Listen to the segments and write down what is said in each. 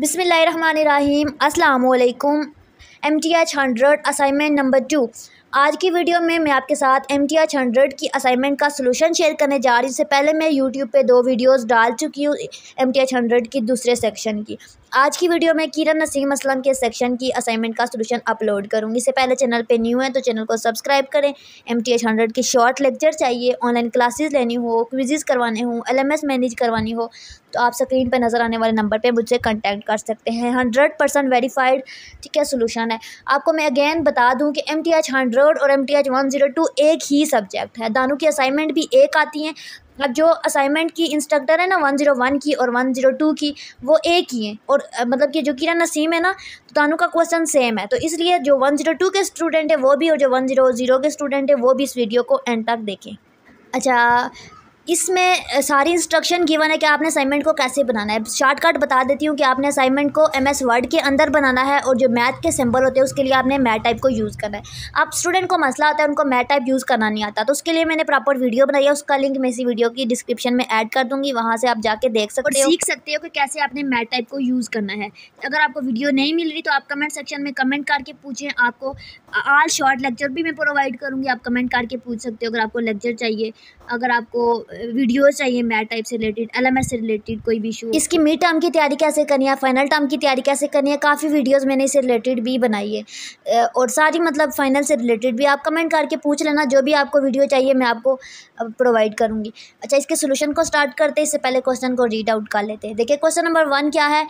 बिसमीम् अल्लाम M T H hundred assignment number two आज की वीडियो में मैं आपके साथ एम टी एच हंड्रेड की असाइनमेंट का सलूशन शेयर करने जा रही हूँ इससे पहले मैं यूट्यूब पे दो वीडियोस डाल चुकी हूँ एम टी एच हंड्रेड की दूसरे सेक्शन की आज की वीडियो में किरण नसीम असलम के सेक्शन की असाइनमेंट का सोल्यूशन अपलोड करूंगी इससे पहले चैनल पे न्यू है तो चैनल को सब्सक्राइब करें एम टी एच हंड्रेड की शॉर्ट लेक्चर चाहिए ऑनलाइन क्लासेस लेनी हो क्विजेज़ करवाने हो एल एम एस मैनेज करवानी हो तो आप स्क्रीन पर नज़र आने वाले नंबर पर मुझसे कांटेक्ट कर सकते हैं हंड्रेड परसेंट वेरीफाइड ठीक है सोल्यूशन है आपको मैं अगेन बता दूँ कि एम टी एच हंड्रेड और M T H one zero two एक ही सब्जेक्ट है दानों की असाइनमेंट भी एक आती हैं अब जो असाइनमेंट की इंस्ट्रक्टर है ना वन ज़ीरो वन की और वन ज़ीरो टू की वो एक ही है और मतलब कि जो किरण नसीम है ना तो तानू का क्वेश्चन सेम है तो इसलिए जो वन ज़ीरो टू के स्टूडेंट है वो भी और जो वन ज़ीरो ज़ीरो के स्टूडेंट है वो भी इस वीडियो को एंड तक देखें अच्छा इसमें सारी इंस्ट्रक्शन गिवन है कि आपने असाइनमेंट को कैसे बनाना है शॉर्टकट बता देती हूँ कि आपने असाइनमेंट को एम एस वर्ड के अंदर बनाना है और जो मैथ के सिंबल होते हैं उसके लिए आपने मैथ टाइप को यूज़ करना है आप स्टूडेंट को मसला आता है उनको मैथ टाइप यूज़ करना नहीं आता तो उसके लिए मैंने प्रॉपर वीडियो बनाई है उसका लिंक मैं इसी वीडियो की डिस्क्रिप्शन में ऐड कर दूँगी वहाँ से आप जाके देख सकते हो सीख सकते हो कि कैसे आपने मैथ टाइप को यूज़ करना है अगर आपको वीडियो नहीं मिल रही तो आप कमेंट सेक्शन में कमेंट करके पूछें आपको आल शॉर्ट लेक्चर भी मैं प्रोवाइड करूँगी आप कमेंट करके पूछ सकते हो अगर आपको लेक्चर चाहिए अगर आपको वीडियो चाहिए मैथ टाइप से रिलेटेड एल से रिलेटेड कोई भी इशू इसकी मिड टर्म की तैयारी कैसे करनी है फाइनल टर्म की तैयारी कैसे करनी है काफ़ी वीडियोज़ मैंने इससे रिलेटेड भी बनाई है और सारी मतलब फाइनल से रिलेटेड भी आप कमेंट करके पूछ लेना जो भी आपको वीडियो चाहिए मैं आपको प्रोवाइड करूँगी अच्छा इसके सोल्यूशन को स्टार्ट करते इससे पहले क्वेश्चन को रीड आउट कर लेते हैं देखिए क्वेश्चन नंबर वन क्या है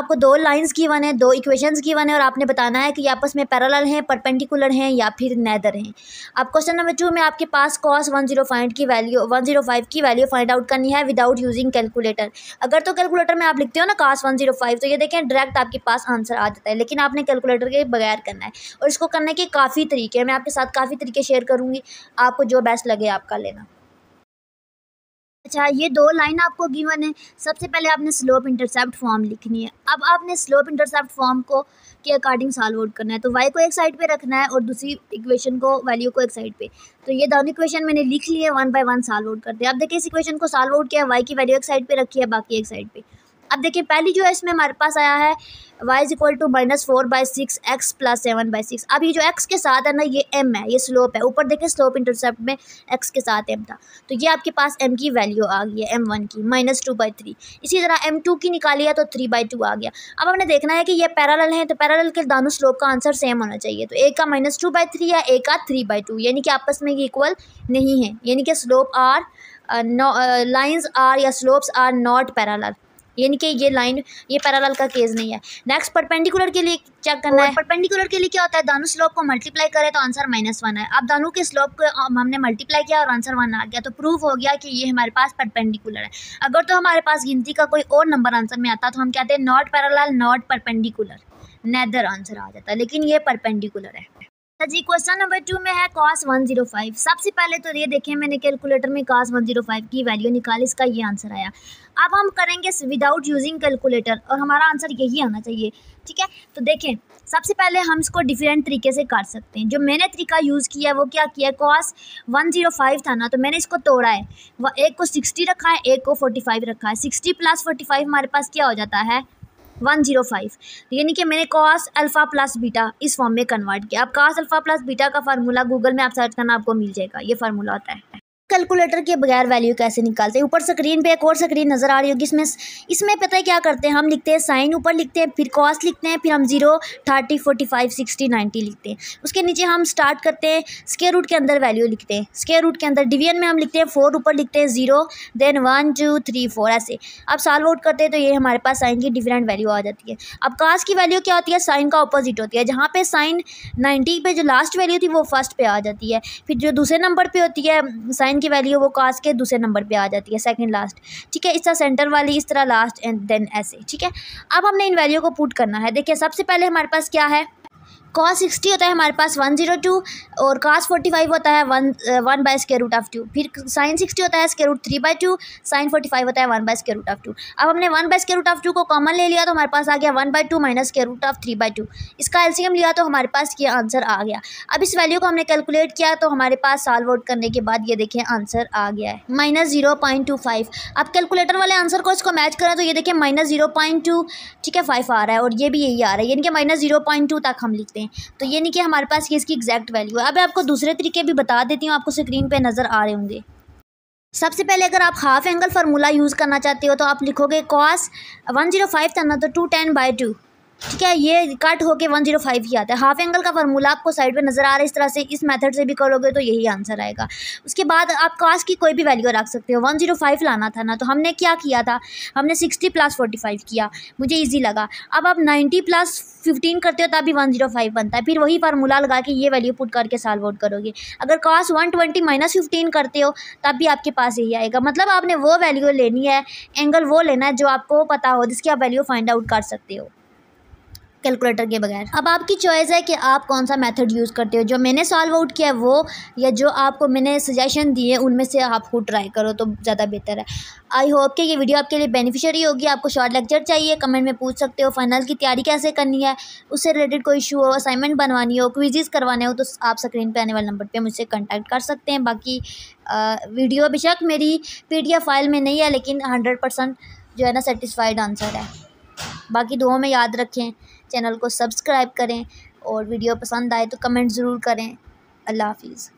आपको दो लाइन्स की वन है दो इक्वेशन की वन है और आपने बताना है कि आपस में पैरल हैं परपेंडिकुलर हैं या फिर नैदर हैं अब क्वेश्चन नंबर टू में आपके पास कॉस वन जीरो फाइव की value one zero five five की वैल्यू फाइंड आउट करनी है विदाउट यूजिंग कैलकुलेटर अगर तो कैलकुलेटर में आप लिखते हो ना कास वन जीरो फाइव तो ये देखें डायरेक्ट आपके पास आंसर आ जाता है लेकिन आपने कैलकुलेटर के बगैर करना है और इसको करने के काफ़ी तरीके हैं मैं आपके साथ काफ़ी तरीके शेयर करूँगी आपको जो बेस्ट लगे आपका लेना अच्छा ये दो लाइन आपको गिवन है सबसे पहले आपने स्लोप इंटरसेप्ट फॉर्म लिखनी है अब आपने स्लोप इंटरसेप्ट फॉर्म को के अकॉर्डिंग सॉल्व आउट करना है तो वाई को एक साइड पे रखना है और दूसरी इक्वेशन को वैल्यू को एक साइड पे तो ये दोनों इक्वेशन मैंने लिख लिए one by one solve out करते हैं अब देखिए इस इक्वेशन को सॉल्व आउट किया वाई की वैल्यू एक साइड पर रखी है बाकी एक साइड पर अब देखिए पहली जो है इसमें हमारे पास आया है Y is equal to minus four by six X plus seven by six अब ये जो एक्स के साथ है ना ये एम है ये स्लोप है ऊपर देखिए स्लोप इंटरसेप्ट में एक्स के साथ एम था तो ये आपके पास एम की वैल्यू आ गई है एम वन की माइनस टू बाई थ्री इसी तरह एम टू की निकाली है तो थ्री बाई टू आ गया अब हमने देखना है कि ये पैरल है तो पैरल के दानों स्लोप का आंसर सेम होना चाहिए तो ए का माइनस टू बाई थ्री या एक का थ्री बाई टू यानी कि आपस में ये इक्वल नहीं है यानी कि स्लोप आर लाइन्स आर या स्लोप्स आर नॉट पैरल यानी कि ये लाइन ये पैरालल का केस नहीं है नेक्स्ट परपेंडिकुलर के लिए चेक करना है परपेंडिकुलर के लिए क्या होता है दानू स्लोप को मल्टीप्लाई करें तो आंसर माइनस वन है अब दानू के स्लोप को हमने मल्टीप्लाई किया और आंसर वन आ गया तो प्रूव हो गया कि ये हमारे पास परपेंडिकुलर है अगर तो हमारे पास गिनती का कोई और नंबर आंसर में आता तो हम कहते हैं not parallel not perpendicular neither answer आ जाता लेकिन ये परपेंडिकुलर है जी क्वेश्चन नंबर टू में है कॉस वन जीरो फाइव सबसे पहले तो ये देखें मैंने कैलकुलेटर में कॉस वन जीरो फाइव की वैल्यू निकाली इसका ये आंसर आया अब हम करेंगे विदाउट यूजिंग कैलकुलेटर और हमारा आंसर यही आना चाहिए ठीक है तो देखें सबसे पहले हम इसको डिफरेंट तरीके से काट सकते हैं जो मैंने तरीका यूज़ किया है वो क्या किया है कॉस वन जीरो फाइव था ना तो मैंने इसको तोड़ा है वह एक को सिक्सटी रखा है एक को फोर्टी फाइव रखा है सिक्सटी प्लस फोर्टी फाइव हमारे पास क्या हो जाता है वन जीरो फाइव तो यानी कि मैंने कॉस अल्फ़ा प्लस बीटा इस फॉर्म में कन्वर्ट किया अब कॉस अल्फ़ा प्लस बीटा का फार्मूला गूगल में आप सर्च करना आपको मिल जाएगा ये फार्मूला होता है कैलकुलेटर के बगैर वैल्यू कैसे निकालते हैं ऊपर स्क्रीन पे एक और स्क्रीन नज़र आ रही होगी इसमें इसमें पता है क्या करते हैं हम लिखते हैं साइन ऊपर लिखते हैं फिर कॉस लिखते हैं फिर हम zero thirty forty five sixty ninety लिखते हैं उसके नीचे हम स्टार्ट करते हैं स्केयर रूट के अंदर वैल्यू लिखते हैं स्केयर रूट के अंदर डिवीजन में हम लिखते हैं फोर ऊपर लिखते हैं zero then one two three four ऐसे अब सॉल्व आउट करते हैं तो ये हमारे पास साइन की डिफरेंट वैल्यू आ जाती है अब कास्ट की वैल्यू क्या होती है साइन का अपोजिट होती है जहाँ पर साइन नाइन्टी पर जो लास्ट वैल्यू थी वो फर्स्ट पर आ जाती है फिर जो दूसरे नंबर पर होती है साइन टेन की वैल्यू वो कास के दूसरे नंबर पे आ जाती है सेकंड लास्ट ठीक है इस तरह सेंटर वाली इस तरह लास्ट एंड देन ऐसे ठीक है अब हमने इन वैल्यू को पुट करना है देखिए सबसे पहले हमारे पास क्या है कॉस सिक्सटी होता है हमारे पास वन जीरो टू और कॉस फोर्टी फाइव होता है one one by square root of two फिर साइन सिक्सटी होता है square root three by two sine forty five होता है one by square root of two अब हमने one by square root of two को कॉमन ले लिया तो हमारे पास आ गया one by two minus square root of three by two इसका एल्सियम लिया तो हमारे पास ये आंसर आ गया अब इस वैल्यू को हमने कैलकुलेट किया तो हमारे पास सॉल्व आउट करने के बाद ये देखें आंसर आ गया है minus zero point two five अब कैलकुलेटर वाले आंसर को इसको मैच करें तो ये देखें माइनस जीरो पॉइंट टू ठीक है फाइव आ रहा है और ये भी यही आ रहा है यानी कि माइनस जीरो पॉइंट टू तक हम लिखते हैं हैं तो ये नहीं कि हमारे पास ये इसकी एग्जैक्ट वैल्यू है अब आपको दूसरे तरीके भी बता देती हूँ आपको स्क्रीन पर नज़र आ रहे होंगे सबसे पहले अगर आप हाफ एंगल फार्मूला यूज़ करना चाहते हो तो आप लिखोगे कॉस वन जीरो फाइव था ना तो टू टेन बाई टू ठीक है ये कट होके 105 ही आता है हाफ एंगल का फार्मूला आपको साइड पे नज़र आ रहा है इस तरह से इस मेथड से भी करोगे तो यही आंसर आएगा उसके बाद आप कास की कोई भी वैल्यू रख सकते हो 105 लाना था ना तो हमने क्या किया था हमने 60 प्लस 45 किया मुझे ईजी लगा अब आप 90 प्लस 15 करते हो तभी फ़ाइव बनता है फिर वही फार्मूला लगा के ये वैल्यू पुट करके साल आउट करोगे अगर cos one twenty minus fifteen करते हो तब भी आपके पास यही आएगा मतलब आपने वो वैल्यू लेनी है एंगल वो लेना है जो आपको पता हो जिसकी आप वैल्यू फाइंड आउट कर सकते हो कैलकुलेटर के बगैर अब आपकी चॉइस है कि आप कौन सा मेथड यूज़ करते हो जो मैंने सॉल्व आउट किया है वो या जो आपको मैंने सजेशन दिए उनमें से आप खुद ट्राई करो तो ज़्यादा बेहतर है आई होप कि ये वीडियो आपके लिए बेनिफिशियरी होगी आपको शॉर्ट लेक्चर चाहिए कमेंट में पूछ सकते हो फाइनल की तैयारी कैसे करनी है उससे रिलेटेड कोई इशू हो असाइनमेंट बनवानी हो क्विजेज़ करवाने हो तो आप स्क्रीन पर आने वाले नंबर पर मुझसे कॉन्टैक्ट कर सकते हैं बाकी वीडियो बेशक मेरी पी फाइल में नहीं है लेकिन हंड्रेड परसेंट जो है ना सेटिस्फाइड आंसर है बाकी दो में याद रखें चैनल को सब्सक्राइब करें और वीडियो पसंद आए तो कमेंट ज़रूर करें अल्लाह हाफिज़